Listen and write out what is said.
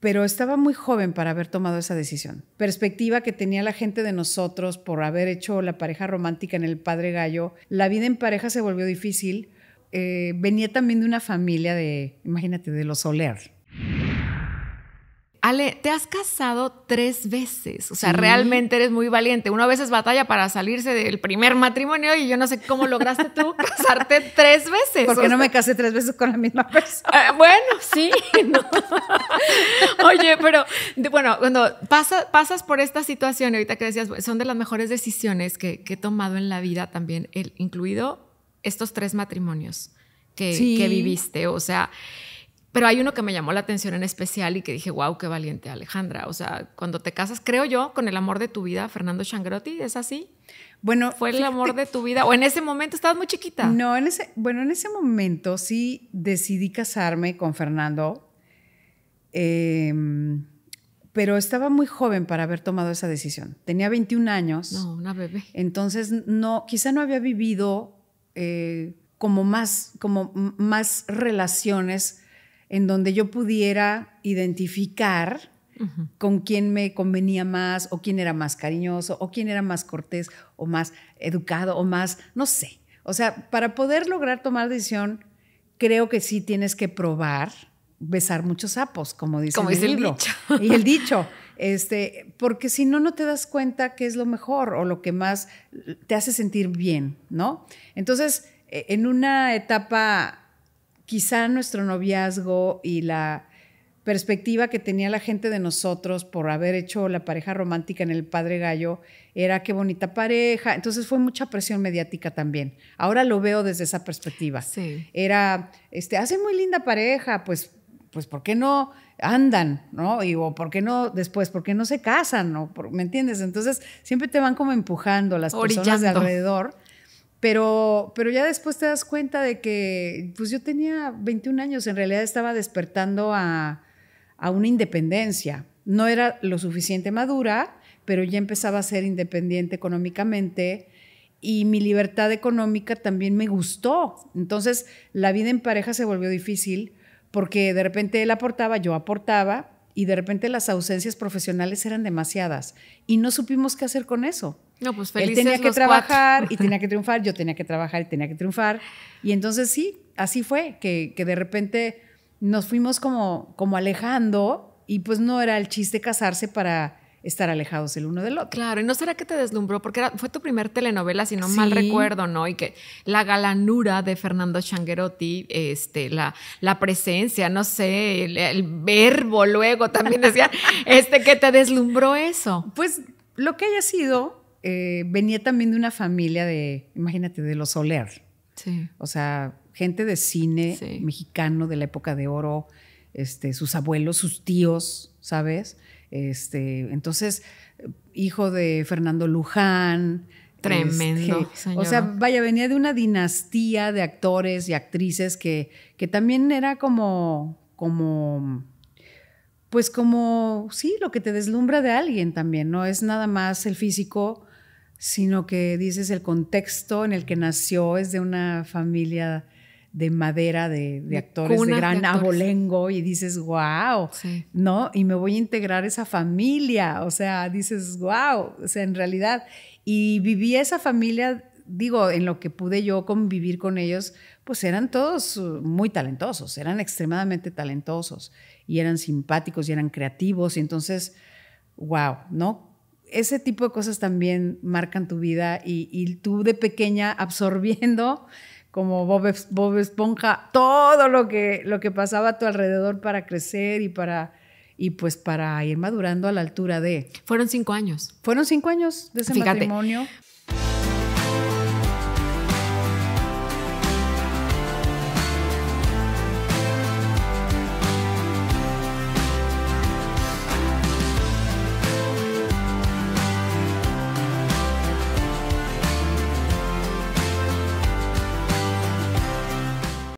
pero estaba muy joven para haber tomado esa decisión. Perspectiva que tenía la gente de nosotros por haber hecho la pareja romántica en el Padre Gallo. La vida en pareja se volvió difícil. Eh, venía también de una familia de, imagínate, de los Soler, Ale, te has casado tres veces, o sea, realmente eres muy valiente. Una vez es batalla para salirse del primer matrimonio y yo no sé cómo lograste tú casarte tres veces. Porque no me casé tres veces con la misma persona? Eh, bueno, sí. Oye, pero bueno, cuando pasas por esta situación, ahorita que decías, son de las mejores decisiones que, he tomado en la vida también, incluido estos tres matrimonios que, que viviste, o sea... Pero hay uno que me llamó la atención en especial y que dije, wow, qué valiente Alejandra. O sea, cuando te casas, creo yo, con el amor de tu vida, Fernando Changrotti, ¿es así? Bueno, fue el amor de tu vida o en ese momento estabas muy chiquita. No, en ese, bueno, en ese momento sí decidí casarme con Fernando, em, pero estaba muy joven para haber tomado esa decisión. Tenía 21 años. No, una bebé. Entonces no, quizá no había vivido eh, como más, como más relaciones en donde yo pudiera identificar con quién me convenía más o quién era más cariñoso o quién era más cortés o más educado o más, no sé. O sea, para poder lograr tomar decisión, creo que sí tienes que probar besar muchos sapos, como dice, el, Dicho. Y el dicho. Este, porque si no, no te das cuenta qué es lo mejor o lo que más te hace sentir bien, ¿no? Entonces, e, en una etapa quizá nuestro noviazgo y la perspectiva que tenía la gente de nosotros por haber hecho la pareja romántica en el Padre Gallo era qué bonita pareja. Entonces fue mucha presión mediática también. Ahora lo veo desde esa perspectiva. Era, este, ah, muy linda pareja, pues, pues, ¿por qué no andan? ¿No? Y, o ¿por qué no después? ¿Por qué no se casan? ¿No? ¿Me entiendes? Entonces siempre te van como empujando las personas de alrededor pero, ya después te das cuenta de que, pues yo tenía 21 años, en realidad estaba despertando a, a una independencia. No era lo suficiente madura, pero ya empezaba a ser independiente económicamente y mi libertad económica también me gustó. Entonces la vida en pareja se volvió difícil porque de repente él aportaba, yo aportaba y de repente las ausencias profesionales eran demasiadas y no supimos qué hacer con eso. No, pues felices Él tenía que trabajar y tenía que triunfar, yo tenía que trabajar y tenía que triunfar. Y entonces sí, así fue, que, que de repente nos fuimos como, como alejando y pues no era el chiste casarse para estar alejados el uno del otro. Claro, y no será que te deslumbró, porque fue tu primer telenovela, si no mal recuerdo, ¿no? Y que la galanura de Fernando Changuerotti, este, la, la presencia, no sé, el, verbo luego también decía, este, que te deslumbró eso. Pues lo que haya sido, eh, venía también de una familia de, imagínate, de los Soler. Sí. O sea, gente de cine mexicano de la época de oro, este, sus abuelos, sus tíos, ¿sabes? Este, entonces, hijo de Fernando Luján. Tremendo. Este, o sea, vaya, venía de una dinastía de actores y actrices que, que también era como, como, pues como, sí, lo que te deslumbra de alguien también, no es nada más el físico, sino que dices el contexto en el que nació es de una familia de madera, de, actores de gran abolengo y dices, wow, ¿no? Y me voy a integrar esa familia, o sea, dices, wow, o sea, en realidad. Y viví esa familia, digo, en lo que pude yo convivir con ellos, pues eran todos uh, muy talentosos, eran extremadamente talentosos y eran simpáticos y eran creativos y entonces, wow, ¿no? ese tipo de cosas también marcan tu vida y, tú de pequeña absorbiendo como Bob, Esponja todo lo que, lo que pasaba a tu alrededor para crecer y para y pues para ir madurando a la altura de. Fueron cinco años. Fueron cinco años de ese matrimonio.